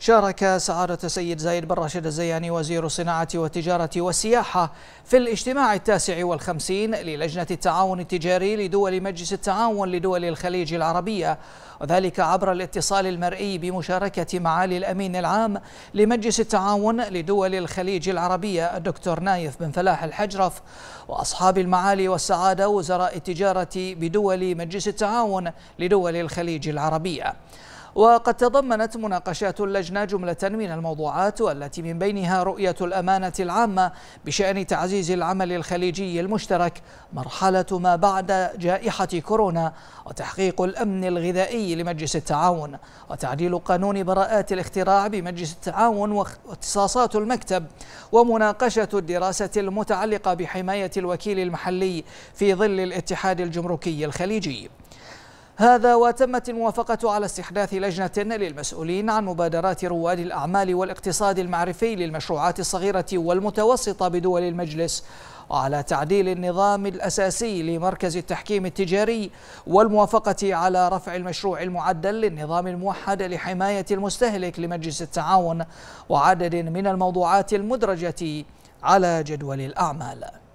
شارك سعادة سيد زايد بن راشد الزياني وزير الصناعة والتجارة والسياحة في الاجتماع التاسع والخمسين للجنة التعاون التجاري لدول مجلس التعاون لدول الخليج العربية وذلك عبر الاتصال المرئي بمشاركة معالي الأمين العام لمجلس التعاون لدول الخليج العربية الدكتور نايف بن فلاح الحجرف وأصحاب المعالي والسعادة وزراء التجارة بدول مجلس التعاون لدول الخليج العربية وقد تضمنت مناقشات اللجنة جملة من الموضوعات والتي من بينها رؤية الأمانة العامة بشأن تعزيز العمل الخليجي المشترك مرحلة ما بعد جائحة كورونا وتحقيق الأمن الغذائي لمجلس التعاون وتعديل قانون براءات الاختراع بمجلس التعاون واختصاصات المكتب ومناقشة الدراسة المتعلقة بحماية الوكيل المحلي في ظل الاتحاد الجمركي الخليجي هذا وتمت الموافقة على استحداث لجنة للمسؤولين عن مبادرات رواد الأعمال والاقتصاد المعرفي للمشروعات الصغيرة والمتوسطة بدول المجلس وعلى تعديل النظام الأساسي لمركز التحكيم التجاري والموافقة على رفع المشروع المعدل للنظام الموحد لحماية المستهلك لمجلس التعاون وعدد من الموضوعات المدرجة على جدول الأعمال